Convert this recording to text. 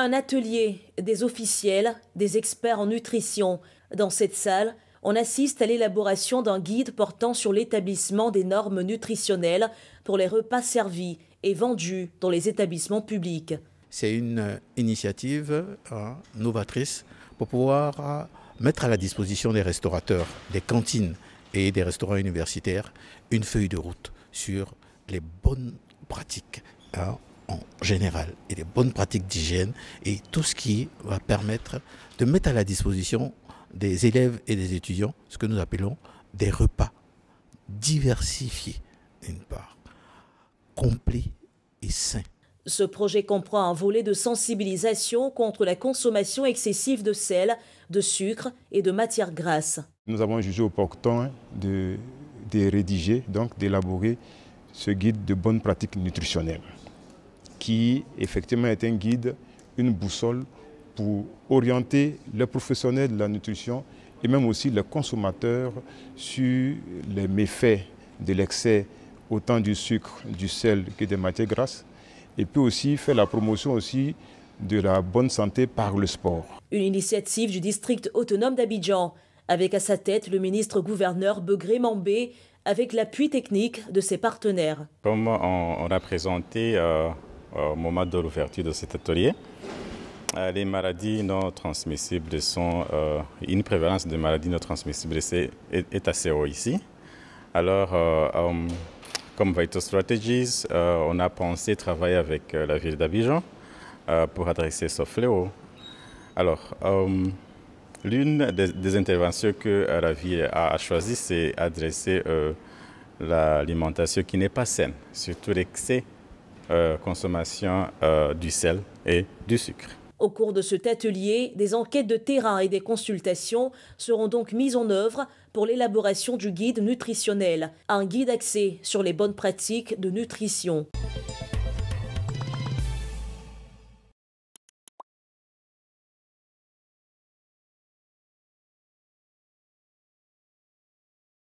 un atelier des officiels, des experts en nutrition. Dans cette salle, on assiste à l'élaboration d'un guide portant sur l'établissement des normes nutritionnelles pour les repas servis et vendus dans les établissements publics. C'est une euh, initiative euh, novatrice pour pouvoir euh, mettre à la disposition des restaurateurs, des cantines et des restaurants universitaires une feuille de route sur les bonnes pratiques hein, Général et des bonnes pratiques d'hygiène et tout ce qui va permettre de mettre à la disposition des élèves et des étudiants ce que nous appelons des repas diversifiés d'une part, complets et sains. Ce projet comprend un volet de sensibilisation contre la consommation excessive de sel, de sucre et de matières grasses. Nous avons jugé opportun de rédiger, donc d'élaborer ce guide de bonnes pratiques nutritionnelles qui effectivement est un guide, une boussole pour orienter les professionnels de la nutrition et même aussi les consommateurs sur les méfaits de l'excès, autant du sucre, du sel que des matières grasses, et puis aussi faire la promotion aussi de la bonne santé par le sport. Une initiative du district autonome d'Abidjan, avec à sa tête le ministre-gouverneur Begré Mambé, avec l'appui technique de ses partenaires. Comme on, a présenté euh, au moment de l'ouverture de cet atelier. Euh, les maladies non transmissibles sont, euh, une prévalence de maladies non transmissibles est, assez haute ici. Alors, euh, comme Vital Strategies, on a pensé travailler avec la ville d'Abidjan pour adresser ce fléau. Alors, L'une des, interventions que la ville a, choisies c'est adresser l'alimentation qui n'est pas saine, surtout l'excès euh, consommation euh, du sel et du sucre. Au cours de cet atelier, des enquêtes de terrain et des consultations seront donc mises en œuvre pour l'élaboration du guide nutritionnel, un guide axé sur les bonnes pratiques de nutrition.